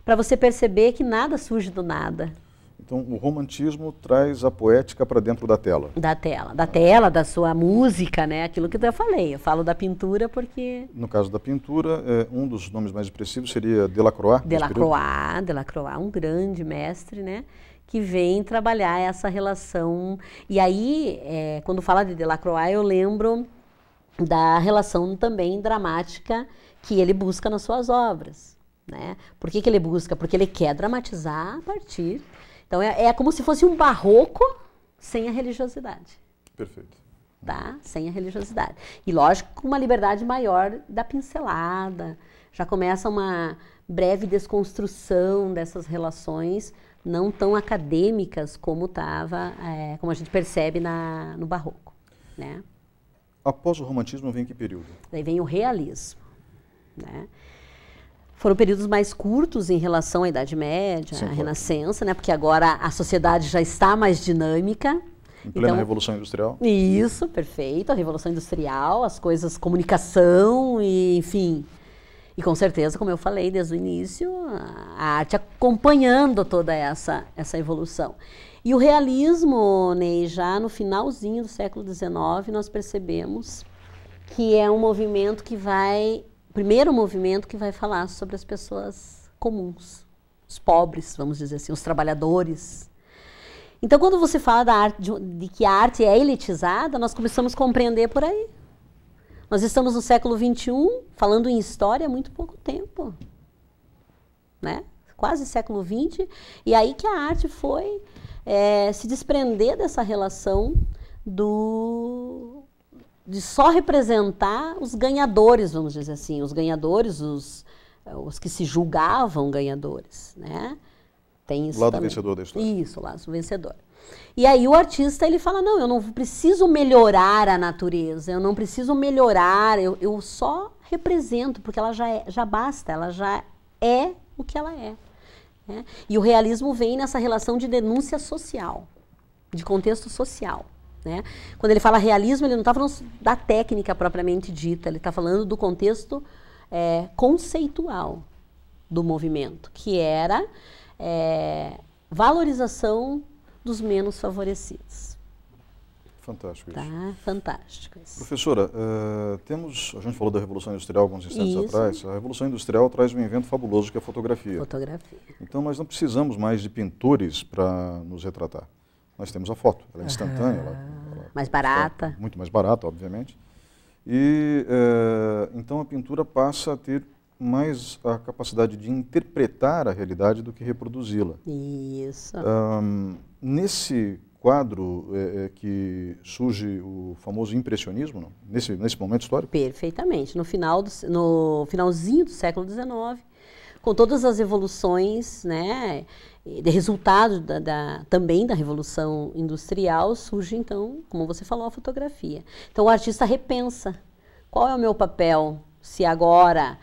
para você perceber que nada surge do nada. Então, o romantismo traz a poética para dentro da tela. Da tela, da tela, da sua música, né? Aquilo que eu falei. Eu falo da pintura porque. No caso da pintura, é, um dos nomes mais expressivos seria Delacroix. Delacroix, Delacroix, um grande mestre, né? Que vem trabalhar essa relação. E aí, é, quando fala de Delacroix, eu lembro da relação também dramática que ele busca nas suas obras. Né? Por que, que ele busca? Porque ele quer dramatizar a partir então é, é como se fosse um barroco sem a religiosidade. Perfeito. Tá? Sem a religiosidade. E lógico, com uma liberdade maior da pincelada. Já começa uma breve desconstrução dessas relações não tão acadêmicas como tava, é, como a gente percebe na, no barroco, né? Após o romantismo vem que período? Daí vem o realismo, né? foram períodos mais curtos em relação à Idade Média, à Renascença, né? Porque agora a sociedade já está mais dinâmica. Em plena então, Revolução Industrial. Isso, perfeito. A Revolução Industrial, as coisas, comunicação, e, enfim. E com certeza, como eu falei desde o início, a arte acompanhando toda essa, essa evolução. E o realismo, Ney, já no finalzinho do século XIX, nós percebemos que é um movimento que vai primeiro movimento que vai falar sobre as pessoas comuns, os pobres, vamos dizer assim, os trabalhadores. Então, quando você fala da arte, de, de que a arte é elitizada, nós começamos a compreender por aí. Nós estamos no século XXI, falando em história há muito pouco tempo. Né? Quase século XX. E aí que a arte foi é, se desprender dessa relação do de só representar os ganhadores, vamos dizer assim, os ganhadores, os, os que se julgavam ganhadores, né? Tem isso lado também. vencedor da história. Isso, lado vencedor. E aí o artista ele fala: "Não, eu não preciso melhorar a natureza, eu não preciso melhorar, eu, eu só represento, porque ela já é, já basta, ela já é o que ela é". Né? E o realismo vem nessa relação de denúncia social, de contexto social. Né? Quando ele fala realismo, ele não está falando da técnica propriamente dita, ele está falando do contexto é, conceitual do movimento, que era é, valorização dos menos favorecidos. Fantástico tá? isso. Tá? Fantástico isso. Professora, uh, temos, a gente falou da Revolução Industrial alguns instantes isso. atrás. A Revolução Industrial traz um evento fabuloso que é a fotografia. Fotografia. Então nós não precisamos mais de pintores para nos retratar nós temos a foto. Ela é instantânea. Uhum. Ela, ela mais barata. muito mais barata, obviamente. E é, então a pintura passa a ter mais a capacidade de interpretar a realidade do que reproduzi-la. Isso. Um, nesse quadro é, é, que surge o famoso impressionismo, não? Nesse, nesse momento histórico? Perfeitamente. No, final do, no finalzinho do século XIX, com todas as evoluções, né, de resultado da, da, também da revolução industrial, surge então, como você falou, a fotografia. Então o artista repensa qual é o meu papel se agora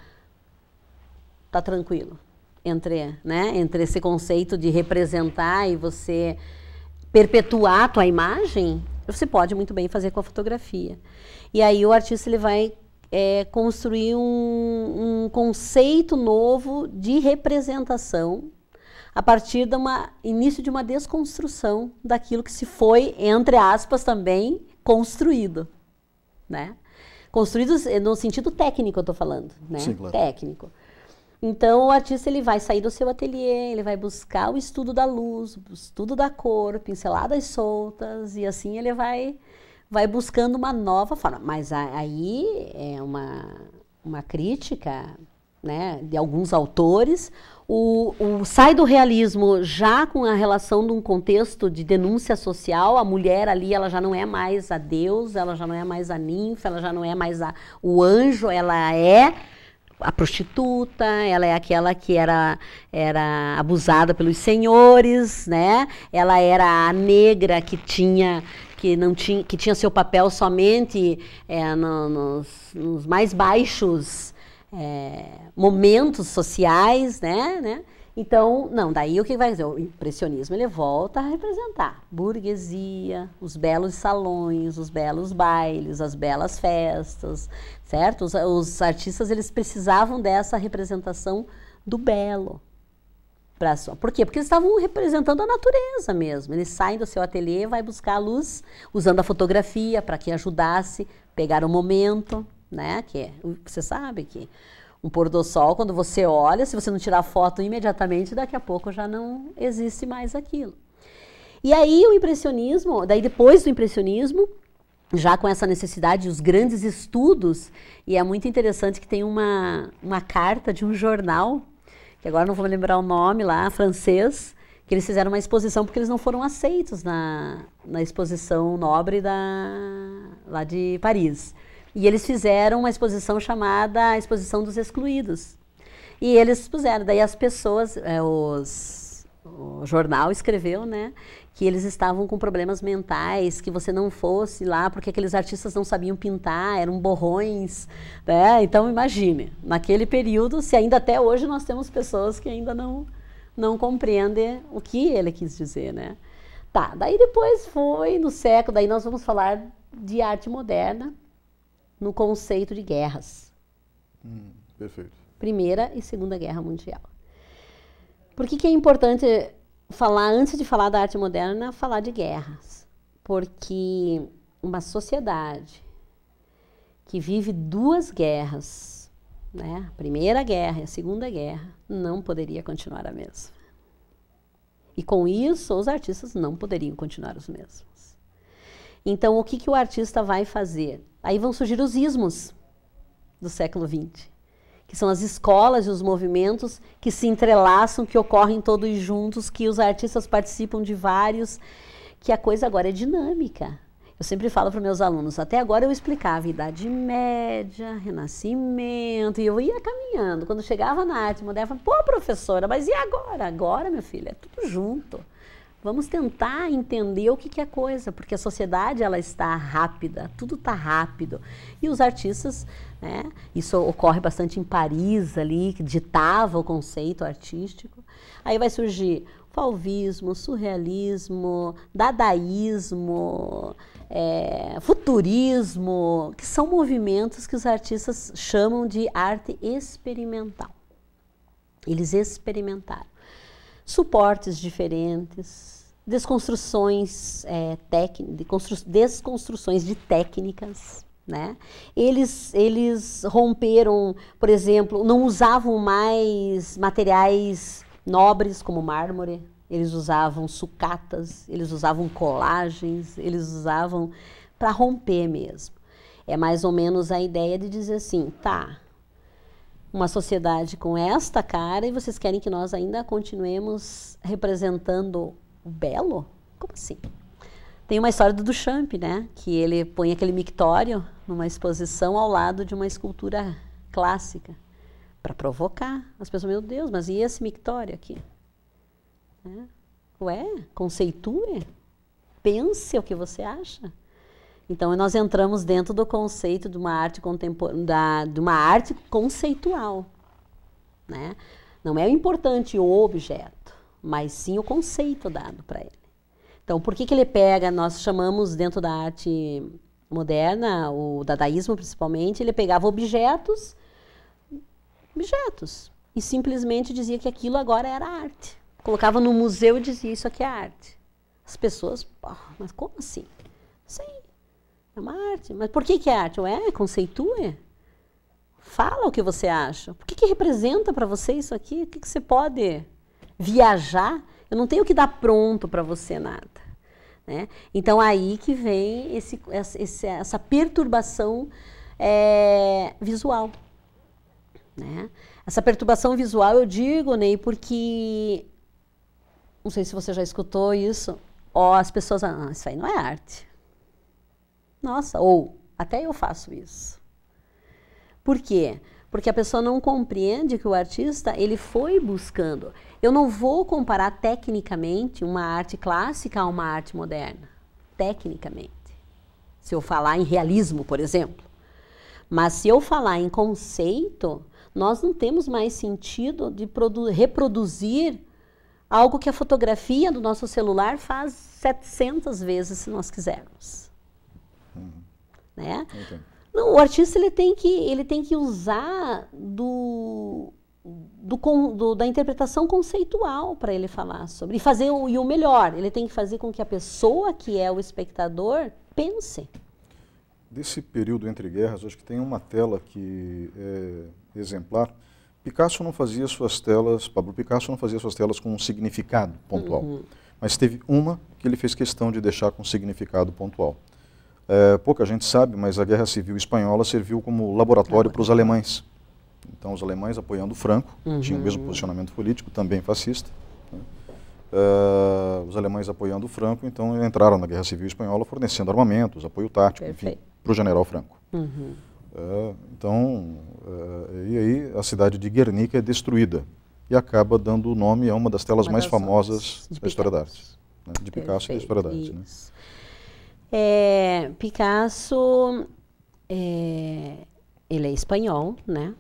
está tranquilo entre, né, entre esse conceito de representar e você perpetuar a tua imagem, você pode muito bem fazer com a fotografia. E aí o artista ele vai é, construir um, um conceito novo de representação a partir do início de uma desconstrução daquilo que se foi, entre aspas, também construído, né? Construído no sentido técnico, eu estou falando, né? Sim, claro. Técnico. Então, o artista ele vai sair do seu ateliê, ele vai buscar o estudo da luz, o estudo da cor, pinceladas soltas, e assim ele vai vai buscando uma nova forma. Mas aí é uma, uma crítica né, de alguns autores, o, o, sai do realismo já com a relação de um contexto de denúncia social, a mulher ali ela já não é mais a Deus, ela já não é mais a ninfa, ela já não é mais a, o anjo, ela é a prostituta, ela é aquela que era, era abusada pelos senhores, né? Ela era a negra que tinha que não tinha que tinha seu papel somente é, no, nos, nos, mais baixos é, momentos sociais, né, né? Então, não, daí o que vai dizer? O impressionismo ele volta a representar burguesia, os belos salões, os belos bailes, as belas festas, certo? Os, os artistas eles precisavam dessa representação do belo, Pra, por quê? Porque eles estavam representando a natureza mesmo. Eles saem do seu ateliê, vai buscar a luz usando a fotografia para que ajudasse pegar o momento, né? Que é, você sabe que um pôr do sol, quando você olha, se você não tirar foto imediatamente, daqui a pouco já não existe mais aquilo. E aí o impressionismo, daí depois do impressionismo, já com essa necessidade, os grandes estudos, e é muito interessante que tem uma, uma carta de um jornal que agora não vou lembrar o nome lá, francês, que eles fizeram uma exposição porque eles não foram aceitos na, na exposição nobre da, lá de Paris. E eles fizeram uma exposição chamada a Exposição dos Excluídos. E eles puseram, daí as pessoas, é, os, o jornal escreveu, né? que eles estavam com problemas mentais, que você não fosse lá porque aqueles artistas não sabiam pintar, eram borrões, né? Então imagine, naquele período, se ainda até hoje nós temos pessoas que ainda não não compreendem o que ele quis dizer, né? Tá, daí depois foi no século, daí nós vamos falar de arte moderna no conceito de guerras. Hum, perfeito. Primeira e Segunda Guerra Mundial. Por que, que é importante falar, antes de falar da arte moderna, falar de guerras. Porque uma sociedade que vive duas guerras, né? a Primeira Guerra e a Segunda Guerra, não poderia continuar a mesma. E com isso, os artistas não poderiam continuar os mesmos. Então, o que, que o artista vai fazer? Aí vão surgir os ismos do século XX que são as escolas e os movimentos que se entrelaçam, que ocorrem todos juntos, que os artistas participam de vários, que a coisa agora é dinâmica. Eu sempre falo para meus alunos, até agora eu explicava Idade Média, Renascimento, e eu ia caminhando. Quando chegava na arte moderna, pô, professora, mas e agora? Agora, meu filho, é tudo junto. Vamos tentar entender o que, que é coisa, porque a sociedade ela está rápida, tudo está rápido. E os artistas, né, isso ocorre bastante em Paris ali, que ditava o conceito artístico. Aí vai surgir falvismo, surrealismo, dadaísmo, é, futurismo, que são movimentos que os artistas chamam de arte experimental. Eles experimentaram suportes diferentes, desconstruções, é, desconstruções de técnicas. Né? Eles, eles romperam, por exemplo, não usavam mais materiais nobres como mármore, eles usavam sucatas, eles usavam colagens, eles usavam para romper mesmo. É mais ou menos a ideia de dizer assim, tá, uma sociedade com esta cara e vocês querem que nós ainda continuemos representando o belo? Como assim? Tem uma história do Duchamp, né? Que ele põe aquele mictório numa exposição ao lado de uma escultura clássica para provocar. As pessoas, meu Deus, mas e esse mictório aqui? Né? Ué, conceitue, pense o que você acha. Então nós entramos dentro do conceito de uma arte contemporânea, de uma arte conceitual, né? Não é o importante o objeto, mas sim o conceito dado para ele. Então, por que, que ele pega, nós chamamos dentro da arte moderna, o dadaísmo principalmente, ele pegava objetos, objetos, e simplesmente dizia que aquilo agora era arte. Colocava no museu e dizia isso aqui é arte. As pessoas, mas como assim? Sim, é uma arte. Mas por que, que é arte? Ué, é conceitua? Fala o que você acha. O que, que representa para você isso aqui? O que, que você pode viajar? Eu não tenho que dar pronto para você nada. Né? Então aí que vem esse, esse, essa perturbação é, visual. Né? Essa perturbação visual eu digo, Ney, porque não sei se você já escutou isso. Ó, as pessoas, ah, isso aí não é arte. Nossa, ou até eu faço isso. Por quê? Porque a pessoa não compreende que o artista, ele foi buscando. Eu não vou comparar tecnicamente uma arte clássica a uma arte moderna. Tecnicamente. Se eu falar em realismo, por exemplo. Mas se eu falar em conceito, nós não temos mais sentido de reproduzir algo que a fotografia do nosso celular faz 700 vezes se nós quisermos né? Não, o artista ele tem que ele tem que usar do, do, do da interpretação conceitual para ele falar sobre e fazer o, e o melhor. Ele tem que fazer com que a pessoa que é o espectador pense. Desse período entre guerras, acho que tem uma tela que é exemplar. Picasso não fazia suas telas, Pablo Picasso não fazia suas telas com um significado pontual. Uhum. Mas teve uma que ele fez questão de deixar com significado pontual. É, pouca gente sabe, mas a Guerra Civil Espanhola serviu como laboratório para os alemães. Então, os alemães apoiando o Franco, uhum. tinham o mesmo uhum. posicionamento político, também fascista. Né? É, os alemães apoiando o Franco, então entraram na Guerra Civil Espanhola fornecendo armamentos, apoio tático, Perfeito. enfim, para o general Franco. Uhum. É, então, é, e aí a cidade de Guernica é destruída e acaba dando o nome a uma das telas uma mais das famosas né? da história da arte, né? de Picasso Perfeito. e da história da arte. Né? É, Picasso, é, ele é espanhol, né?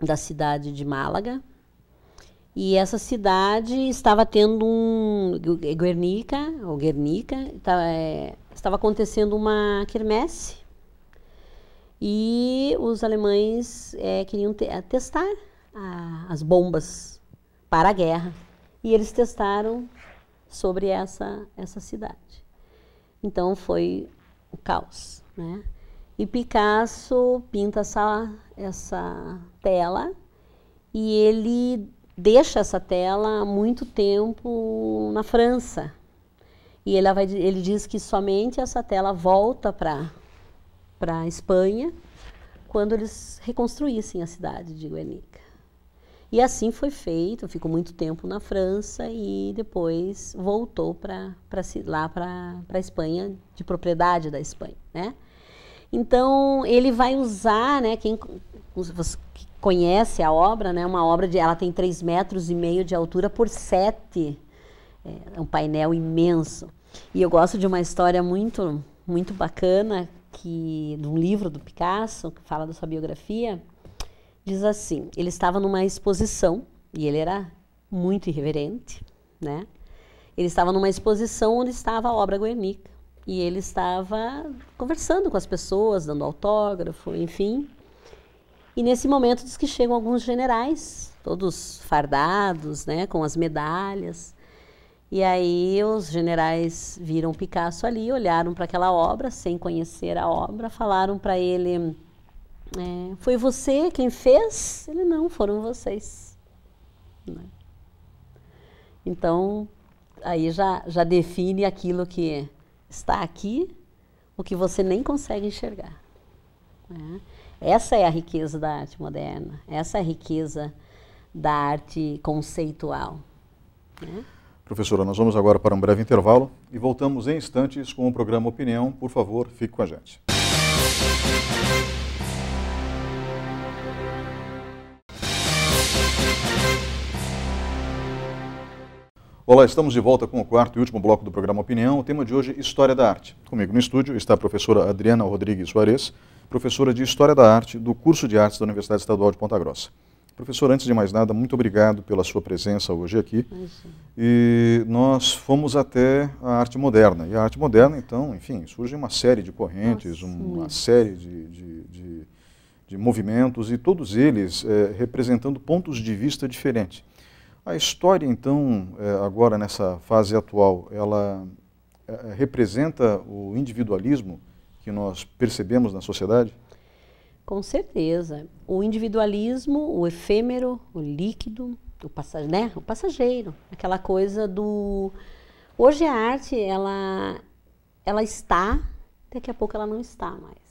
Da cidade de Málaga. E essa cidade estava tendo um Guernica, ou Guernica, tá, é, estava acontecendo uma quermesse. E os alemães é, queriam te, testar a, as bombas para a guerra. E eles testaram sobre essa, essa cidade. Então foi o caos, né? E Picasso pinta essa, essa tela e ele deixa essa tela há muito tempo na França. E ele, vai, ele diz que somente essa tela volta para a Espanha quando eles reconstruíssem a cidade de Guernica. E assim foi feito, ficou muito tempo na França e depois voltou para lá para a Espanha, de propriedade da Espanha, né? Então, ele vai usar, né, quem conhece a obra, né, uma obra de, ela tem 3,5 metros e meio de altura por 7, é, é um painel imenso. E eu gosto de uma história muito, muito bacana, que, de um livro do Picasso, que fala da sua biografia, Diz assim: ele estava numa exposição e ele era muito irreverente, né? Ele estava numa exposição onde estava a obra Guernica e ele estava conversando com as pessoas, dando autógrafo, enfim. E nesse momento diz que chegam alguns generais, todos fardados, né, com as medalhas. E aí os generais viram Picasso ali, olharam para aquela obra sem conhecer a obra, falaram para ele: é, foi você quem fez? Ele não, foram vocês. Né? Então, aí já, já define aquilo que está aqui, o que você nem consegue enxergar. Né? Essa é a riqueza da arte moderna, essa é a riqueza da arte conceitual. Né? Professora, nós vamos agora para um breve intervalo e voltamos em instantes com o programa Opinião. Por favor, fique com a gente. Olá, estamos de volta com o quarto e último bloco do programa Opinião. O tema de hoje, História da Arte. Comigo no estúdio está a professora Adriana Rodrigues Soares, professora de História da Arte do curso de Artes da Universidade Estadual de Ponta Grossa. Professor, antes de mais nada, muito obrigado pela sua presença hoje aqui. Isso. E nós fomos até a arte moderna. E a arte moderna, então, enfim, surge uma série de correntes, Nossa, uma série de, de, de, de, movimentos, e todos eles é, representando pontos de vista diferentes. A história, então, é, agora nessa fase atual, ela é, é, representa o individualismo que nós percebemos na sociedade? Com certeza. O individualismo, o efêmero, o líquido, o, né? o passageiro, aquela coisa do. Hoje a arte, ela, ela está, daqui a pouco ela não está mais.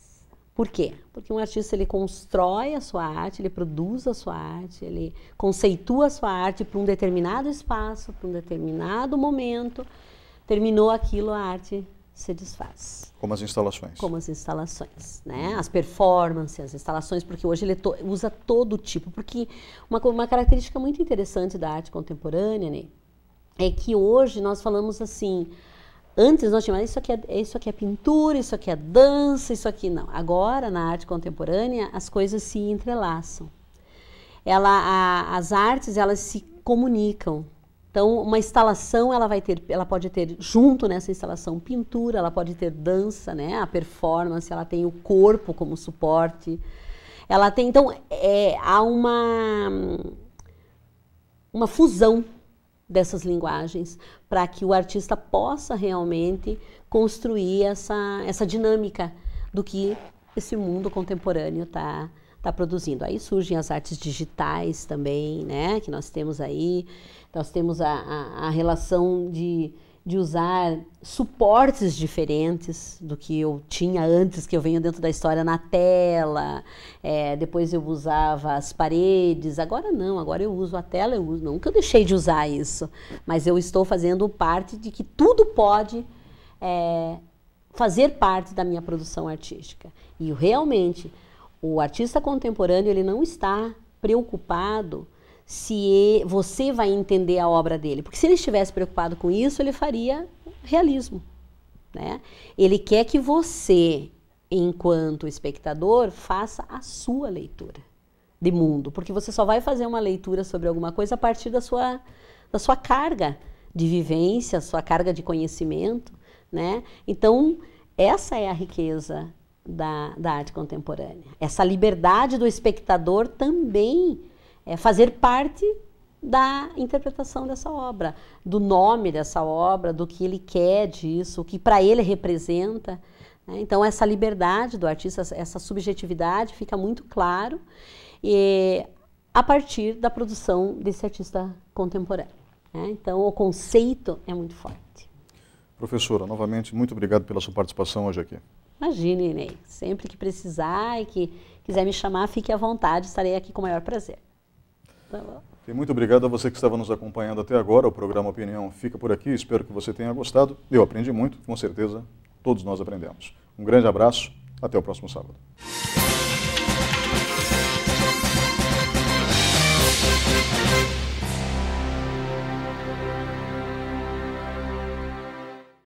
Por quê? Porque um artista ele constrói a sua arte, ele produz a sua arte, ele conceitua a sua arte para um determinado espaço, para um determinado momento. Terminou aquilo, a arte se desfaz. Como as instalações. Como as instalações, né? As performances, as instalações, porque hoje ele é to usa todo tipo. Porque uma, uma característica muito interessante da arte contemporânea, né, é que hoje nós falamos assim, Antes nós chamávamos ah, isso aqui, é, isso aqui é pintura, isso aqui é dança, isso aqui não. Agora, na arte contemporânea, as coisas se entrelaçam. Ela, a, as artes, elas se comunicam. Então, uma instalação, ela vai ter, ela pode ter junto nessa instalação pintura, ela pode ter dança, né? A performance, ela tem o corpo como suporte. Ela tem, então, é, há uma uma fusão dessas linguagens, para que o artista possa realmente construir essa, essa dinâmica do que esse mundo contemporâneo está tá produzindo. Aí surgem as artes digitais também, né, que nós temos aí, nós temos a, a, a relação de de usar suportes diferentes do que eu tinha antes, que eu venho dentro da história na tela, é, depois eu usava as paredes, agora não, agora eu uso a tela, eu uso, nunca eu deixei de usar isso, mas eu estou fazendo parte de que tudo pode é, fazer parte da minha produção artística. E realmente, o artista contemporâneo ele não está preocupado se você vai entender a obra dele. Porque se ele estivesse preocupado com isso, ele faria realismo. Né? Ele quer que você, enquanto espectador, faça a sua leitura de mundo, porque você só vai fazer uma leitura sobre alguma coisa a partir da sua, da sua carga de vivência, sua carga de conhecimento. Né? Então, essa é a riqueza da, da arte contemporânea. Essa liberdade do espectador também é, fazer parte da interpretação dessa obra, do nome dessa obra, do que ele quer disso, o que para ele representa. Né? Então, essa liberdade do artista, essa subjetividade fica muito claro e, a partir da produção desse artista contemporâneo. Né? Então, o conceito é muito forte. Professora, novamente, muito obrigado pela sua participação hoje aqui. Imagine, Inei. Sempre que precisar e que quiser me chamar, fique à vontade, estarei aqui com o maior prazer. Tá bom. muito obrigado a você que estava nos acompanhando até agora. O programa Opinião fica por aqui. Espero que você tenha gostado. Eu aprendi muito, com certeza todos nós aprendemos. Um grande abraço, até o próximo sábado.